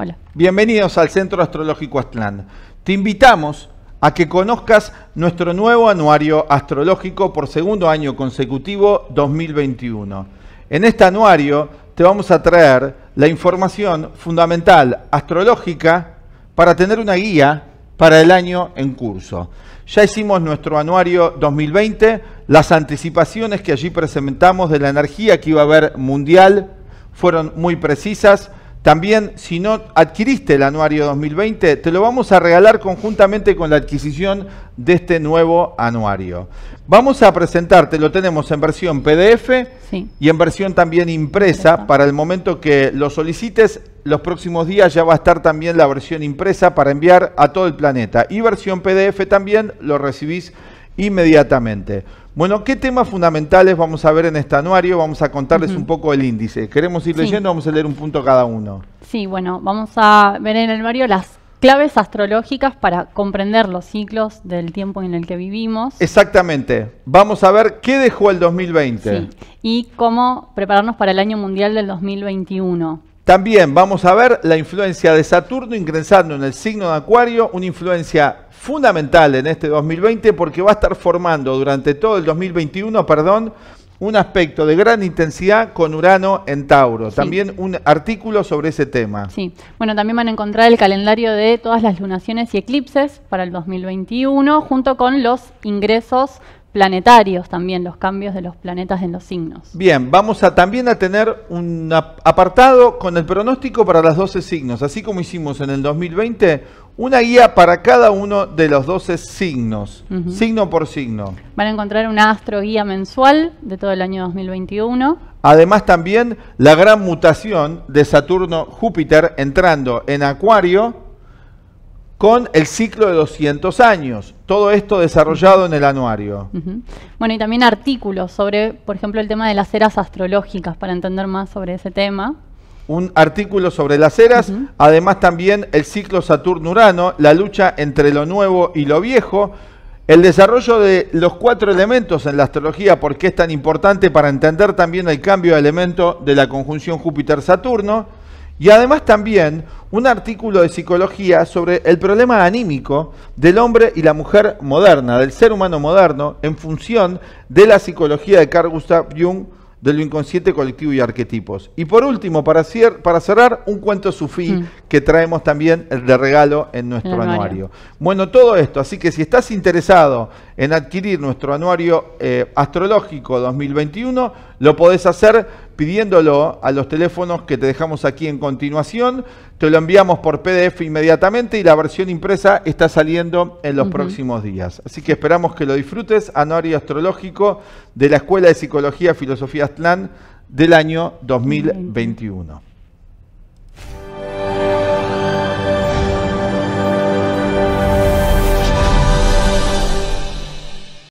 Hola. Bienvenidos al Centro Astrológico Aztlán. Te invitamos a que conozcas nuestro nuevo anuario astrológico por segundo año consecutivo 2021. En este anuario te vamos a traer la información fundamental astrológica para tener una guía para el año en curso. Ya hicimos nuestro anuario 2020, las anticipaciones que allí presentamos de la energía que iba a haber mundial fueron muy precisas, también, si no adquiriste el anuario 2020, te lo vamos a regalar conjuntamente con la adquisición de este nuevo anuario. Vamos a presentarte, lo tenemos en versión PDF y en versión también impresa. Para el momento que lo solicites, los próximos días ya va a estar también la versión impresa para enviar a todo el planeta. Y versión PDF también lo recibís inmediatamente. Bueno, ¿qué temas fundamentales vamos a ver en este anuario? Vamos a contarles un poco el índice. ¿Queremos ir leyendo? Vamos a leer un punto cada uno. Sí, bueno, vamos a ver en el anuario las claves astrológicas para comprender los ciclos del tiempo en el que vivimos. Exactamente. Vamos a ver qué dejó el 2020. Y cómo prepararnos para el año mundial del 2021. También vamos a ver la influencia de Saturno ingresando en el signo de Acuario, una influencia fundamental en este 2020 porque va a estar formando durante todo el 2021, perdón, un aspecto de gran intensidad con Urano en Tauro. También un artículo sobre ese tema. Sí, bueno, también van a encontrar el calendario de todas las lunaciones y eclipses para el 2021, junto con los ingresos planetarios también, los cambios de los planetas en los signos. Bien, vamos a también a tener un apartado con el pronóstico para los 12 signos, así como hicimos en el 2020, una guía para cada uno de los 12 signos, signo por signo. Van a encontrar una astro guía mensual de todo el año 2021. Además también la gran mutación de Saturno-Júpiter entrando en Acuario con el ciclo de 200 años. Todo esto desarrollado en el anuario. Bueno, y también artículos sobre, por ejemplo, el tema de las eras astrológicas, para entender más sobre ese tema. Un artículo sobre las eras, además también el ciclo Saturno-Urano, la lucha entre lo nuevo y lo viejo, el desarrollo de los cuatro elementos en la astrología, porque es tan importante para entender también el cambio de elemento de la conjunción Júpiter-Saturno, y además también un artículo de psicología sobre el problema anímico del hombre y la mujer moderna, del ser humano moderno, en función de la psicología de Carl Gustav Jung de lo inconsciente colectivo y arquetipos. Y por último, para, cerrar, un cuento sufí mm que traemos también de regalo en nuestro anuario. Bueno, todo esto, así que si estás interesado en adquirir nuestro anuario eh, astrológico 2021, lo podés hacer pidiéndolo a los teléfonos que te dejamos aquí en continuación. Te lo enviamos por PDF inmediatamente y la versión impresa está saliendo en los próximos días. Así que esperamos que lo disfrutes, anuario astrológico de la Escuela de Psicología Filosofía Aztlán del año 2021.